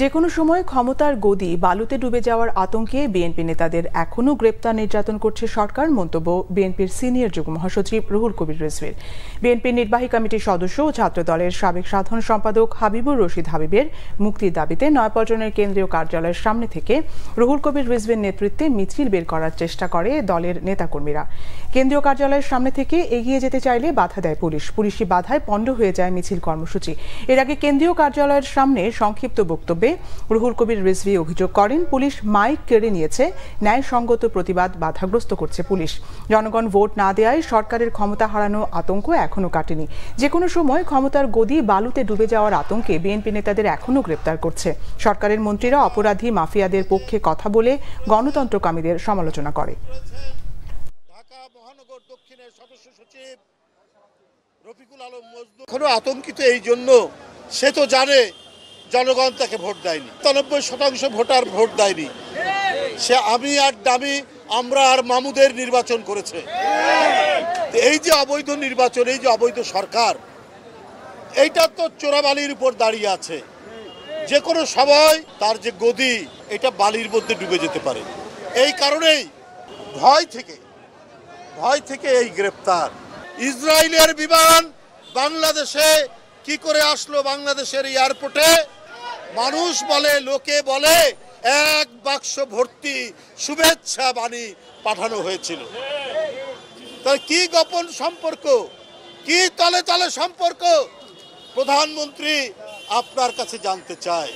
যে কোনো সময় ক্ষমতার গদি বালুতে ডুবে যাওয়ার আতঙ্কে বিএনপি নেতাদের এখনও গ্রেপ্তার নির্যাতন করছে সরকার মন্তব্য বিএনপির সিনিয়র যুগ্ম মহাসচিব রুহুল কবির রিজভির বিএনপির নির্বাহী কমিটির সদস্য ও ছাত্র দলের সাবেক সাধারণ সম্পাদক হাবিবুর রশিদ হাবিবের মুক্তির দাবিতে নয়পল্টনের কেন্দ্রীয় কার্যালয়ের সামনে থেকে রুহুল কবির রিজভির নেতৃত্বে মিছিল বের করার চেষ্টা করে দলের নেতাকর্মীরা কেন্দ্রীয় কার্যালয়ের সামনে থেকে এগিয়ে যেতে চাইলে বাধা দেয় পুলিশ পুলিশি বাধায় পণ্ড হয়ে যায় মিছিল কর্মসূচি এর আগে কেন্দ্রীয় কার্যালয়ের সামনে সংক্ষিপ্ত বক্তব্যে রুহুল কবির রিজভি অভিযোগ করেন পুলিশ মাইক কেড়ে নিয়েছে ন্যায়সঙ্গত প্রতিবাদ বাধাগ্রস্ত করছে পুলিশ জনগণ ভোট না দেওয়ায় সরকারের ক্ষমতা হারানো আতঙ্ক এখনও কাটেনি যে কোনো সময় ক্ষমতার গদি বালুতে ডুবে যাওয়ার আতঙ্কে বিএনপি নেতাদের এখনও গ্রেপ্তার করছে সরকারের মন্ত্রীরা অপরাধী মাফিয়াদের পক্ষে কথা বলে গণতন্ত্রকামীদের সমালোচনা করে মহানগর দক্ষিণের সদস্য সচিব রফিকুল আলম মজদুর এখনো আতঙ্কিত এই জন্য সে তো জানে জনগণ তাকে ভোট দেয়নি তিরানব্বই শতাংশ ভোটার ভোট দেয়নি সে আমি আর দামি আমরা আর মামুদের নির্বাচন করেছে এই যে অবৈধ নির্বাচন এই যে অবৈধ সরকার এইটা তো চোরাবালির উপর দাঁড়িয়ে আছে যে কোনো সময় তার যে গদি এটা বালির মধ্যে ডুবে যেতে পারে এই কারণেই ভয় থেকে ভয় থেকে এই গ্রেপ্তার ইসরায়েলের বিমান বাংলাদেশে কি করে আসলো বাংলাদেশের এয়ারপোর্টে মানুষ বলে লোকে বলে এক বাক্স ভর্তি শুভেচ্ছা বাণী পাঠানো হয়েছিল তার কি গোপন সম্পর্ক কি তলে তলে সম্পর্ক প্রধানমন্ত্রী আপনার কাছে জানতে চায়